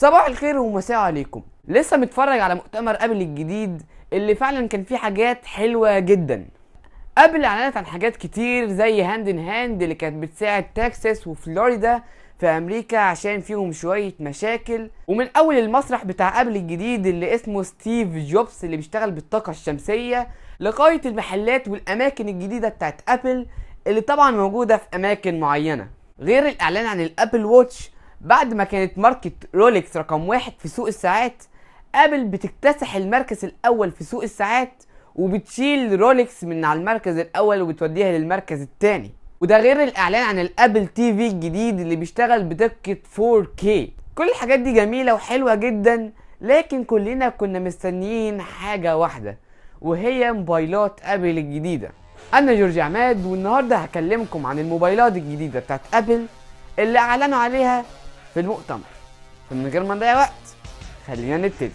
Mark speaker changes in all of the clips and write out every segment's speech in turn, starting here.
Speaker 1: صباح الخير ومساء عليكم لسه متفرج على مؤتمر قبل الجديد اللي فعلا كان فيه حاجات حلوه جدا قبل اعلنت عن حاجات كتير زي هاند ان هاند اللي كانت بتساعد تكساس وفلوريدا في امريكا عشان فيهم شويه مشاكل ومن اول المسرح بتاع قبل الجديد اللي اسمه ستيف جوبز اللي بيشتغل بالطاقه الشمسيه لغايه المحلات والاماكن الجديده بتاعت ابل اللي طبعا موجوده في اماكن معينه غير الاعلان عن الابل ووتش بعد ما كانت ماركة رولكس رقم واحد في سوق الساعات ابل بتكتسح المركز الاول في سوق الساعات وبتشيل رولكس من على المركز الاول وبتوديها للمركز الثاني وده غير الاعلان عن الابل تي في الجديد اللي بيشتغل بدقه 4K كل الحاجات دي جميله وحلوه جدا لكن كلنا كنا مستنيين حاجه واحده وهي موبايلات ابل الجديده انا جورج عماد والنهارده هكلمكم عن الموبايلات الجديده بتاعت ابل اللي اعلنوا عليها في المؤتمر فمن غير ما نضيع وقت خلينا نبتدي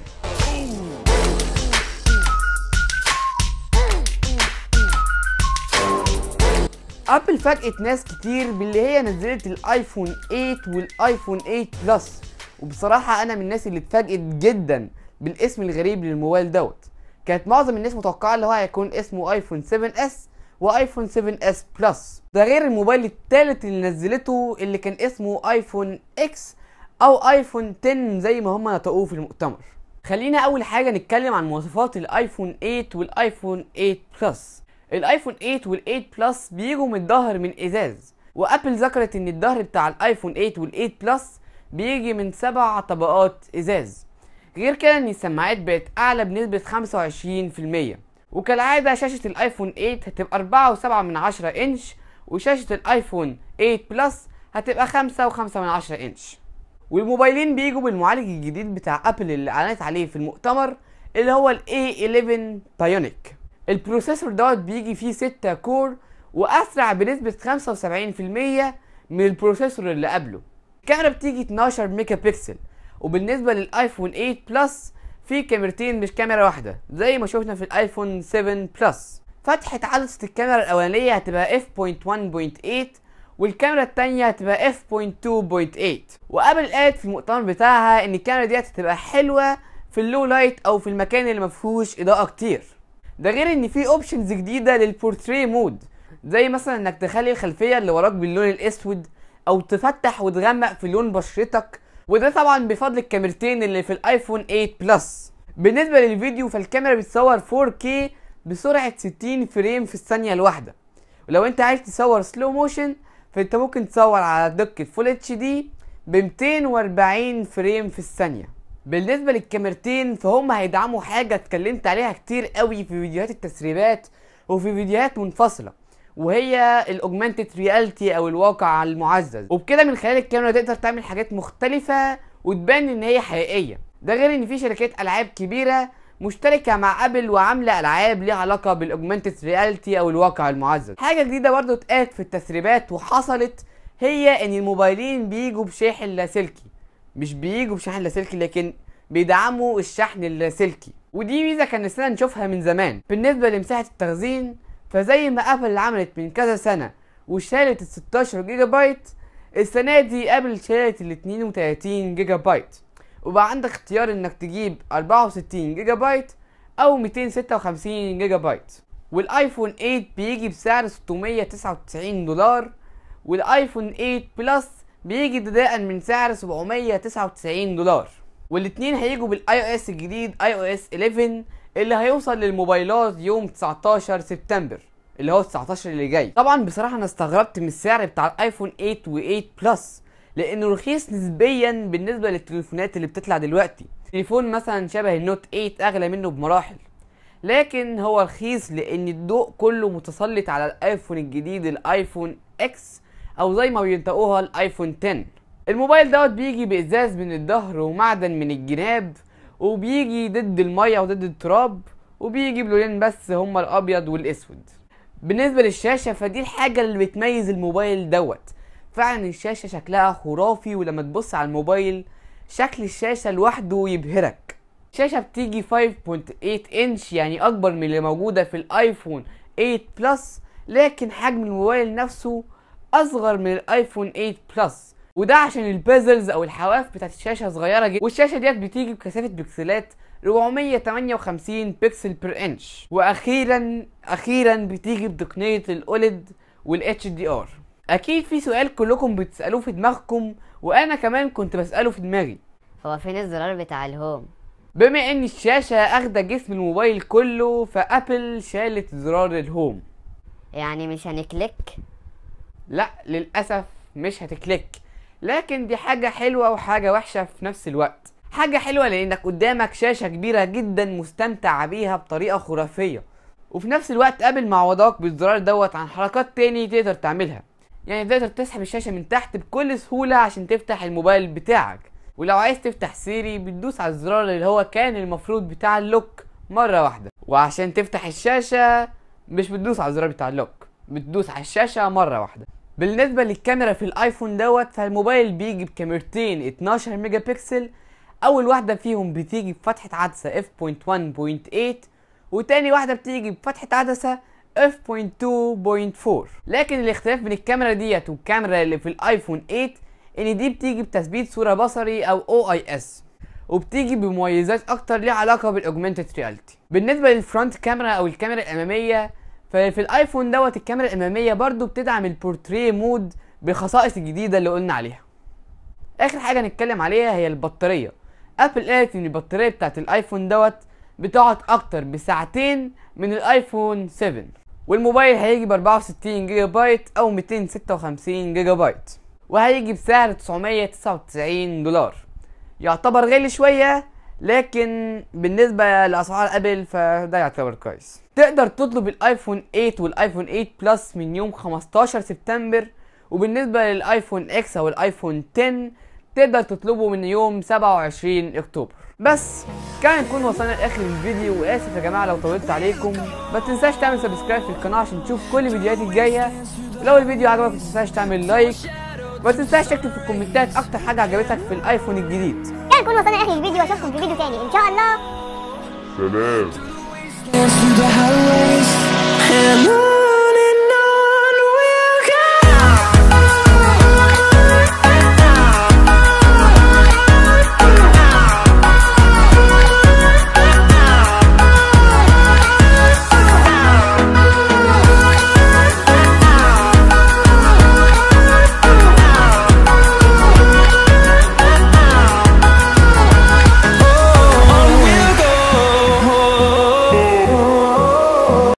Speaker 1: ابل فاجئت ناس كتير باللي هي نزلت الايفون 8 والايفون 8 بلس وبصراحه انا من الناس اللي اتفاجئت جدا بالاسم الغريب للموبايل دوت كانت معظم الناس متوقعه اللي هو هيكون اسمه ايفون 7 اس وايفون 7 اس بلس ده غير الموبايل الثالث اللي نزلته اللي كان اسمه ايفون اكس او ايفون 10 زي ما هم نطقوه في المؤتمر خلينا اول حاجه نتكلم عن مواصفات الايفون 8 والايفون 8 بلس الايفون 8 وال8 بلس بيجوا الظهر من ازاز وابل ذكرت ان الظهر بتاع الايفون 8 وال8 بلس بيجي من سبع طبقات ازاز غير كده ان السماعات بقت اعلى بنسبه 25% وكالعادة شاشة الايفون 8 هتبقى أربعة وسبعة من عشرة انش وشاشة الايفون 8 بلس هتبقى خمسة وخمسة من عشرة انش والموبايلين بيجوا بالمعالج الجديد بتاع ابل اللي اعلنت عليه في المؤتمر اللي هو ال A11 بايونيك البروسيسور دوت بيجي فيه 6 كور واسرع بنسبة 75% من البروسيسور اللي قبله الكاميرا بتيجي 12 ميجا بكسل وبالنسبة للايفون 8 بلس في كاميرتين مش كاميرا واحده زي ما شفنا في الايفون 7 بلس فتحة عدسة الكاميرا الأولانية هتبقى f.1.8 والكاميرا التانية هتبقى f.2.8 وابل قالت في المؤتمر بتاعها إن الكاميرا ديت هتبقى حلوة في اللو لايت أو في المكان اللي فيهوش إضاءة كتير ده غير إن في أوبشنز جديدة للبورتري مود زي مثلا إنك تخلي الخلفية اللي وراك باللون الأسود أو تفتح وتغمق في لون بشرتك وده طبعا بفضل الكاميرتين اللي في الايفون 8 بلس بالنسبه للفيديو فالكاميرا بتصور 4K بسرعه 60 فريم في الثانيه الواحده ولو انت عايز تصور سلو موشن فانت ممكن تصور على دقه فول اتش دي ب 240 فريم في الثانيه بالنسبه للكاميرتين فهم هيدعموا حاجه اتكلمت عليها كتير قوي في فيديوهات التسريبات وفي فيديوهات منفصله وهي الاوجمانتد رياليتي او الواقع المعزز وبكده من خلال الكاميرا تقدر تعمل حاجات مختلفه وتبان ان هي حقيقيه ده غير ان في شركات العاب كبيره مشتركه مع ابل وعامله العاب ليها علاقه بالاوجمانتد رياليتي او الواقع المعزز حاجه جديده برضه اتقالت في التسريبات وحصلت هي ان الموبايلين بيجوا بشاحن لاسلكي مش بيجوا بشاحن لاسلكي لكن بيدعموا الشحن اللاسلكي ودي ميزه كان نفسنا نشوفها من زمان بالنسبه لمساحه التخزين فزي ما ابل عملت من كذا سنه وشالت ال 16 جيجا بايت السنه دي ابل شالت ال 32 جيجا بايت وبقى عندك اختيار انك تجيب 64 جيجا بايت او 256 جيجا بايت والايفون 8 بيجي بسعر 699 دولار والايفون 8 بلس بيجي ابتداء من سعر 799 دولار والاتنين هيجوا بالاي او اس الجديد اي او اس 11 اللي هيوصل للموبايلات يوم 19 سبتمبر اللي هو 19 اللي جاي طبعا بصراحه انا استغربت من السعر بتاع الايفون 8 و8 بلس لانه رخيص نسبيا بالنسبه للتليفونات اللي بتطلع دلوقتي تليفون مثلا شبه النوت 8 اغلى منه بمراحل لكن هو رخيص لان الضوء كله متسلط على الايفون الجديد الايفون اكس او زي ما بينطقوها الايفون 10 الموبايل دوت بيجي بازاز من الظهر ومعدن من الجناب وبيجي ضد الميه وضد التراب وبيجي بلونين بس هما الابيض والاسود بالنسبه للشاشه فدي الحاجه اللي بتميز الموبايل دوت فعلا الشاشه شكلها خرافي ولما تبص على الموبايل شكل الشاشه لوحده يبهرك الشاشه بتيجي 5.8 انش يعني اكبر من اللي موجوده في الايفون 8 بلس لكن حجم الموبايل نفسه اصغر من الايفون 8 بلس وده عشان البازلز او الحواف بتاعت الشاشه صغيره جدا والشاشه ديت بتيجي بكثافه بكسلات 458 بكسل بير انش واخيرا اخيرا بتيجي بتقنيه الاوليد والاتش دي ار اكيد في سؤال كلكم بتسالوه في دماغكم وانا كمان كنت بساله في دماغي هو فين الزرار بتاع الهوم بما ان الشاشه اخده جسم الموبايل كله فابل شالت زرار الهوم يعني مش هنكليك لا للاسف مش هتكليك لكن دي حاجة حلوة وحاجة وحشة في نفس الوقت حاجة حلوة لأنك قدامك شاشة كبيرة جدا مستمتع بيها بطريقة خرافية وفي نفس الوقت قابل وضعك بالزرار دوت عن حركات تاني تقدر تعملها يعني تقدر تسحب الشاشة من تحت بكل سهولة عشان تفتح الموبايل بتاعك ولو عايز تفتح سيري بتدوس على الزرار اللي هو كان المفروض بتاع اللوك مرة واحدة وعشان تفتح الشاشة مش بتدوس على الزرار بتاع اللوك بتدوس على الشاشة مرة واحدة بالنسبة للكاميرا في الايفون دوت فالموبايل بيجي بكاميرتين 12 ميجا بكسل اول واحدة فيهم بتيجي بفتحة عدسة f.1.8 وتاني واحدة بتيجي بفتحة عدسة f.2.4 لكن الاختلاف بين الكاميرا ديت والكاميرا اللي في الايفون 8 ان دي بتيجي بتثبيت صورة بصري او OIS وبتيجي بمميزات اكتر ليها علاقة بالاوجمانتد رياليتي بالنسبة للفرونت كاميرا او الكاميرا الامامية ففي الايفون دوت الكاميرا الاماميه برضو بتدعم البورتريه مود بخصائص الجديده اللي قلنا عليها اخر حاجه هنتكلم عليها هي البطاريه ابل قالت ان البطاريه بتاعه الايفون دوت بتقعد اكتر بساعتين من الايفون 7 والموبايل هيجي ب 64 جيجا بايت او 256 جيجا بايت وهيجي بسعر 999 دولار يعتبر غالي شويه لكن بالنسبه لاسعار ابل فده يعتبر كويس تقدر تطلب الايفون 8 والايفون 8 بلس من يوم 15 سبتمبر وبالنسبه للايفون اكس او الايفون 10 تقدر تطلبه من يوم 27 اكتوبر بس كان نكون وصلنا لاخر الفيديو واسف يا جماعه لو طولت عليكم ما تنساش تعمل سبسكرايب في القناه عشان تشوف كل فيديوهاتي الجايه ولو الفيديو عجبك ما تنساش تعمل لايك ما تنساش تكتب في الكومنتات اكتر حاجه عجبتك في الايفون الجديد كده نكون وصلنا لاخر الفيديو واشوفكم في فيديو تاني ان شاء الله سلام